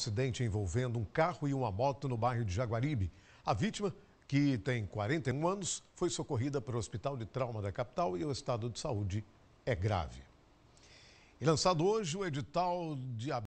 acidente envolvendo um carro e uma moto no bairro de Jaguaribe. A vítima, que tem 41 anos, foi socorrida para o Hospital de Trauma da capital e o estado de saúde é grave. E lançado hoje o edital de